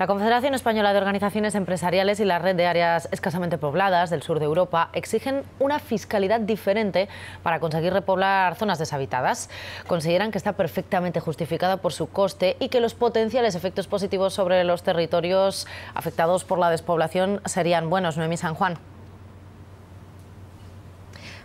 La Confederación Española de Organizaciones Empresariales y la Red de Áreas Escasamente Pobladas del sur de Europa exigen una fiscalidad diferente para conseguir repoblar zonas deshabitadas. Consideran que está perfectamente justificada por su coste y que los potenciales efectos positivos sobre los territorios afectados por la despoblación serían buenos. Noemí San Juan.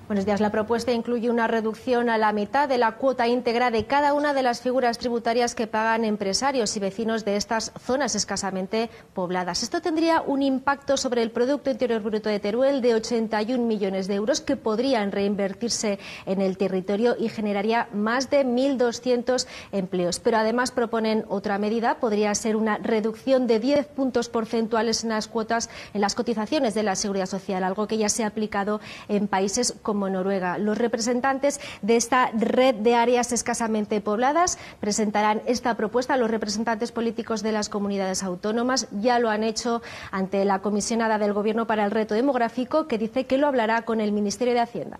Buenos días. La propuesta incluye una reducción a la mitad de la cuota íntegra de cada una de las figuras tributarias que pagan empresarios y vecinos de estas zonas escasamente pobladas. Esto tendría un impacto sobre el Producto Interior Bruto de Teruel de 81 millones de euros que podrían reinvertirse en el territorio y generaría más de 1.200 empleos. Pero además proponen otra medida. Podría ser una reducción de 10 puntos porcentuales en las cuotas, en las cotizaciones de la Seguridad Social, algo que ya se ha aplicado en países como como Noruega. Los representantes de esta red de áreas escasamente pobladas presentarán esta propuesta. Los representantes políticos de las comunidades autónomas ya lo han hecho ante la comisionada del Gobierno para el Reto Demográfico, que dice que lo hablará con el Ministerio de Hacienda.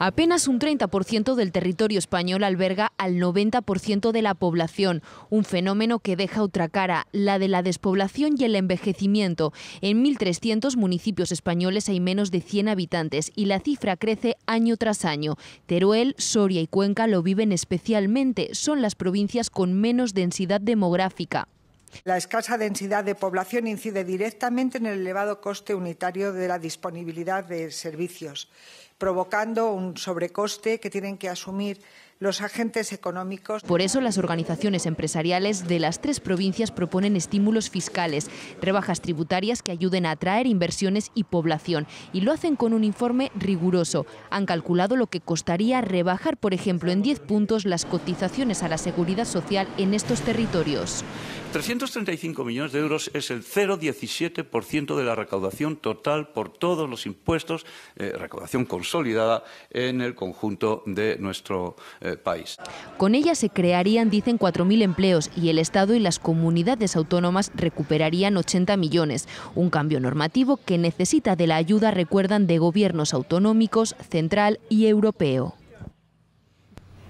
Apenas un 30% del territorio español alberga al 90% de la población, un fenómeno que deja otra cara, la de la despoblación y el envejecimiento. En 1.300 municipios españoles hay menos de 100 habitantes y la cifra crece año tras año. Teruel, Soria y Cuenca lo viven especialmente, son las provincias con menos densidad demográfica. La escasa densidad de población incide directamente en el elevado coste unitario de la disponibilidad de servicios, provocando un sobrecoste que tienen que asumir los agentes económicos. Por eso las organizaciones empresariales de las tres provincias proponen estímulos fiscales, rebajas tributarias que ayuden a atraer inversiones y población, y lo hacen con un informe riguroso. Han calculado lo que costaría rebajar, por ejemplo, en 10 puntos las cotizaciones a la seguridad social en estos territorios. 335 millones de euros es el 0,17% de la recaudación total por todos los impuestos, eh, recaudación consolidada en el conjunto de nuestro eh, país. Con ella se crearían, dicen, 4.000 empleos y el Estado y las comunidades autónomas recuperarían 80 millones. Un cambio normativo que necesita de la ayuda, recuerdan, de gobiernos autonómicos, central y europeo.